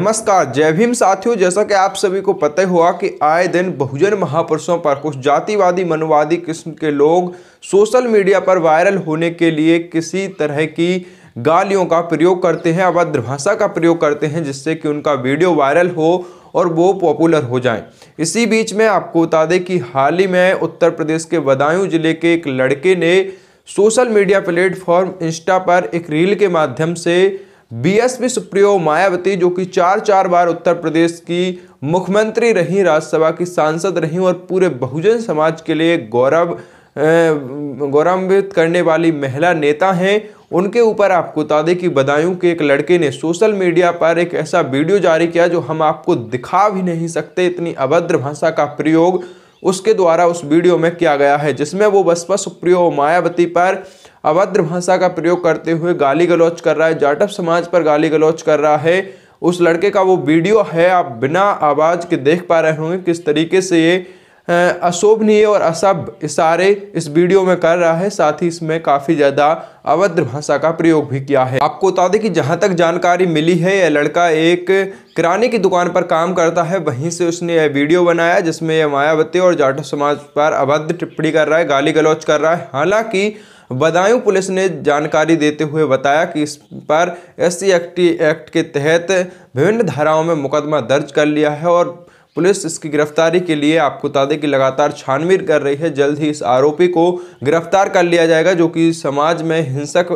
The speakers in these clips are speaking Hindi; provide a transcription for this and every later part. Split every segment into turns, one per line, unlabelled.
नमस्कार जय भीम साथियों जैसा कि आप सभी को पता हुआ कि आए दिन बहुजन महापुरुषों पर कुछ जातिवादी मनवादी किस्म के लोग सोशल मीडिया पर वायरल होने के लिए किसी तरह की गालियों का प्रयोग करते हैं अभद्र भाषा का प्रयोग करते हैं जिससे कि उनका वीडियो वायरल हो और वो पॉपुलर हो जाएं इसी बीच में आपको बता दें कि हाल ही में उत्तर प्रदेश के बदायूं जिले के एक लड़के ने सोशल मीडिया प्लेटफॉर्म इंस्टा पर एक रील के माध्यम से बीएसपी सुप्रियो मायावती जो कि चार चार बार उत्तर प्रदेश की मुख्यमंत्री रहीं राज्यसभा की सांसद रहीं और पूरे बहुजन समाज के लिए गौरव गौरवान्वित करने वाली महिला नेता हैं उनके ऊपर आपको बता दें कि बदायूं के एक लड़के ने सोशल मीडिया पर एक ऐसा वीडियो जारी किया जो हम आपको दिखा भी नहीं सकते इतनी अभद्र भाषा का प्रयोग उसके द्वारा उस वीडियो में किया गया है जिसमें वो बसपा सुप्रियो मायावती पर अभद्र भाषा का प्रयोग करते हुए गाली गलौच कर रहा है जाटव समाज पर गाली गलौच कर रहा है उस लड़के का वो वीडियो है आप बिना आवाज़ के देख पा रहे होंगे किस तरीके से ये अशोभनीय और असभ इशारे इस वीडियो में कर रहा है साथ ही इसमें काफ़ी ज़्यादा अभद्र भाषा का प्रयोग भी किया है आपको बता दें कि जहाँ तक जानकारी मिली है यह लड़का एक किराने की दुकान पर काम करता है वहीं से उसने यह वीडियो बनाया जिसमें यह मायावती और जाटो समाज पर अभद्र टिप्पणी कर रहा है गाली गलौच कर रहा है हालांकि बदायूं पुलिस ने जानकारी देते हुए बताया कि इस पर एस सी एक्ट के तहत विभिन्न धाराओं में मुकदमा दर्ज कर लिया है और पुलिस इसकी गिरफ्तारी के लिए आपको बता दें कि लगातार छानबीन कर रही है जल्द ही इस आरोपी को गिरफ्तार कर लिया जाएगा जो कि समाज में हिंसक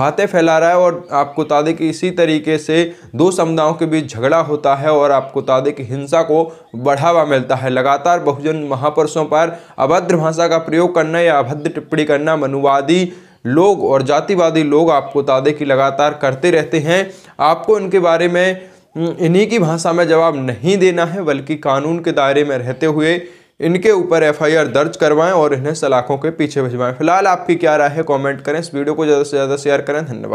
बातें फैला रहा है और आपको बता दें कि इसी तरीके से दो समुदायों के बीच झगड़ा होता है और आपको बता दें कि हिंसा को बढ़ावा मिलता है लगातार बहुजन महापुरुषों पर अभद्र भाषा का प्रयोग करना या अभद्र टिप्पणी करना मनुवादी लोग और जातिवादी लोग आपको बता दें कि लगातार करते रहते हैं आपको इनके बारे में हम्म, इन्हीं की भाषा में जवाब नहीं देना है बल्कि कानून के दायरे में रहते हुए इनके ऊपर एफआईआर दर्ज करवाएं और इन्हें सलाखों के पीछे भिजवाएं फिलहाल आपकी क्या राय है कमेंट करें इस वीडियो को ज़्यादा से ज़्यादा शेयर करें धन्यवाद